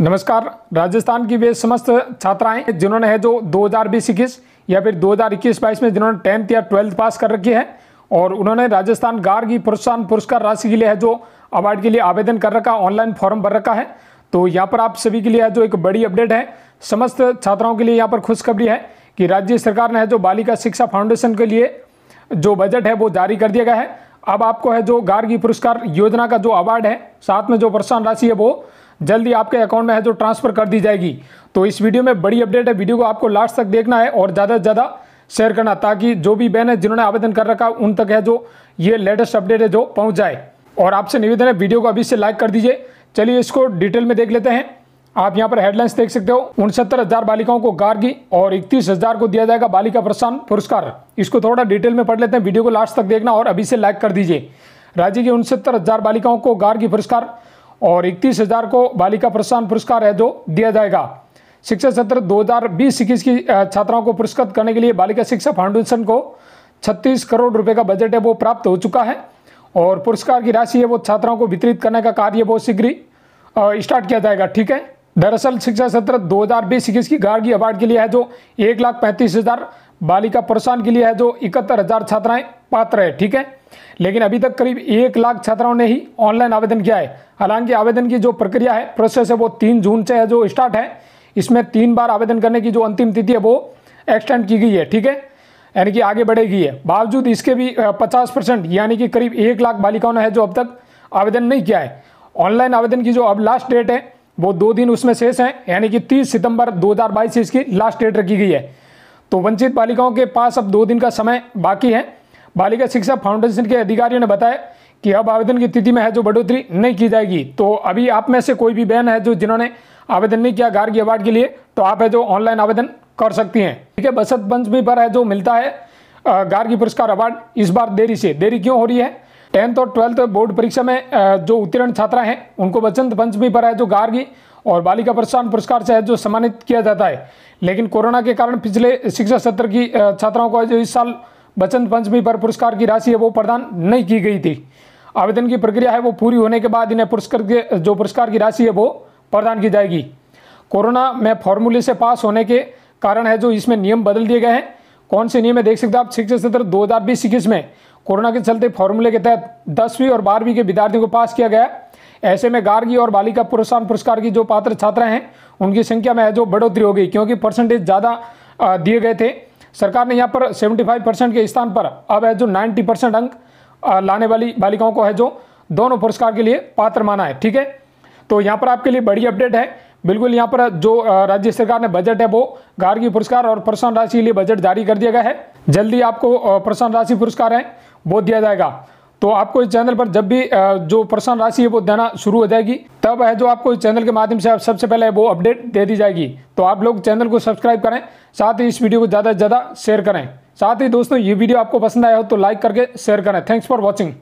नमस्कार राजस्थान की वे समस्त छात्राएं जिन्होंने है जो 2020 हज़ार या फिर 2021-22 में जिन्होंने टेंथ या ट्वेल्थ पास कर रखी है और उन्होंने राजस्थान गार्गी प्रोत्साहन पुरस्कार राशि के लिए है जो अवार्ड के लिए आवेदन कर रखा ऑनलाइन फॉर्म भर रखा है तो यहाँ पर आप सभी के लिए जो एक बड़ी अपडेट है समस्त छात्राओं के लिए यहाँ पर खुशखबरी है कि राज्य सरकार ने है जो बालिका शिक्षा फाउंडेशन के लिए जो बजट है वो जारी कर दिया गया है अब आपको है जो गार्गी पुरस्कार योजना का जो अवार्ड है साथ में जो प्रोत्साहन राशि है वो जल्दी आपके अकाउंट में है जो ट्रांसफ़र कर दी जाएगी तो इस वीडियो में बड़ी अपडेट है वीडियो को आपको लास्ट तक देखना है और ज़्यादा से ज़्यादा शेयर करना ताकि जो भी बहन है जिन्होंने आवेदन कर रखा उन तक है जो ये लेटेस्ट अपडेट है जो पहुँच जाए और आपसे निवेदन है वीडियो को अभी से लाइक कर दीजिए चलिए इसको डिटेल में देख लेते हैं आप यहाँ पर हेडलाइंस देख सकते हो उनसत्तर हजार बालिकाओं को गार्गी और इकतीस हजार को दिया जाएगा बालिका प्रशांत पुरस्कार इसको थोड़ा डिटेल में पढ़ लेते हैं वीडियो को लास्ट तक देखना और अभी से लाइक कर दीजिए राज्य की उनसत्तर हजार बालिकाओं को गार्गी पुरस्कार और इकतीस हज़ार को बालिका प्रोत्साहन पुरस्कार है जो दिया जाएगा शिक्षा सत्र 2020 इक्कीस की छात्राओं को पुरस्कृत करने के लिए बालिका शिक्षा फाउंडेशन को 36 करोड़ रुपए का बजट है वो प्राप्त हो चुका है और पुरस्कार की राशि है वो छात्राओं को वितरित करने का कार्य बहुत शीघ्र ही स्टार्ट किया जाएगा ठीक है दरअसल शिक्षा सत्र 2020 इक्कीस की गार्गी अवार्ड के लिए है जो एक लाख पैंतीस हज़ार बालिका प्रोत्साहन के लिए है जो इकहत्तर हज़ार छात्राएं पात्र है ठीक है लेकिन अभी तक करीब एक लाख छात्राओं ने ही ऑनलाइन आवेदन किया है हालांकि आवेदन की जो प्रक्रिया है प्रोसेस है वो तीन जून से जो स्टार्ट है इसमें तीन बार आवेदन करने की जो अंतिम तिथि है वो एक्सटेंड की गई है ठीक है यानी कि आगे बढ़ेगी है बावजूद इसके भी पचास परसेंट यानी कि करीब एक लाख बालिकाओं ने है जो अब तक आवेदन नहीं किया है ऑनलाइन आवेदन की जो अब लास्ट डेट है वो दो दिन उसमें शेष है यानी कि 30 सितंबर 2022 से इसकी लास्ट डेट रखी गई है तो वंचित बालिकाओं के पास अब दो दिन का समय बाकी है बालिका शिक्षा फाउंडेशन के अधिकारियों ने बताया कि अब आवेदन की तिथि में है जो बढ़ोतरी नहीं की जाएगी तो अभी आप में से कोई भी बहन है जो जिन्होंने आवेदन नहीं किया गार्गी अवार्ड के लिए तो आप है जो ऑनलाइन आवेदन कर सकती हैं ठीक है बसंत पंचमी पर है जो मिलता है गार्गी पुरस्कार अवार्ड इस बार देरी से देरी क्यों हो रही है टेंथ और ट्वेल्थ बोर्ड परीक्षा में जो उत्तीर्ण छात्रा हैं उनको बसंत पंचमी पर है जो गार्गी और बालिका प्रोत्साहन पुरस्कार से है जो सम्मानित किया जाता है लेकिन कोरोना के कारण पिछले शिक्षा सत्र की छात्राओं को जो इस साल बसंत पंचमी पर पुरस्कार की राशि है वो प्रदान नहीं की गई थी आवेदन की प्रक्रिया है वो पूरी होने के बाद इन्हें पुरस्कार के जो पुरस्कार की राशि है वो प्रदान की जाएगी कोरोना में फॉर्मूले से पास होने के कारण है जो इसमें नियम बदल दिए गए हैं कौन से नियम है देख सकते हो आप शिक्षा सत्र दो हज़ार बीस इक्कीस में कोरोना के चलते फॉर्मूले के तहत दसवीं और बारहवीं के विद्यार्थियों को पास किया गया ऐसे में गार्गी और बालिका पुरस्कार पुरस्कार की जो पात्र छात्रा हैं उनकी संख्या में है जो बढ़ोतरी हो गई क्योंकि परसेंटेज ज़्यादा दिए गए थे सरकार ने यहाँ पर 75 परसेंट के स्थान पर अब है जो 90 परसेंट अंक लाने वाली बालिकाओं को है जो दोनों पुरस्कार के लिए पात्र माना है ठीक है तो यहाँ पर आपके लिए बड़ी अपडेट है बिल्कुल यहाँ पर जो राज्य सरकार ने बजट है वो गार्गी पुरस्कार और प्रसन्न राशि के लिए बजट जारी कर दिया गया है जल्दी आपको प्रसन्न राशि पुरस्कार है वो दिया जाएगा तो आपको इस चैनल पर जब भी जो प्रसन्न राशि है वो देना शुरू हो जाएगी तब है जो आपको इस चैनल के माध्यम से आप सबसे पहले वो अपडेट दे दी जाएगी तो आप लोग चैनल को सब्सक्राइब करें साथ ही इस वीडियो को ज़्यादा से ज़्यादा शेयर करें साथ ही दोस्तों ये वीडियो आपको पसंद आया हो तो लाइक करके शेयर करें थैंक्स फॉर वॉचिंग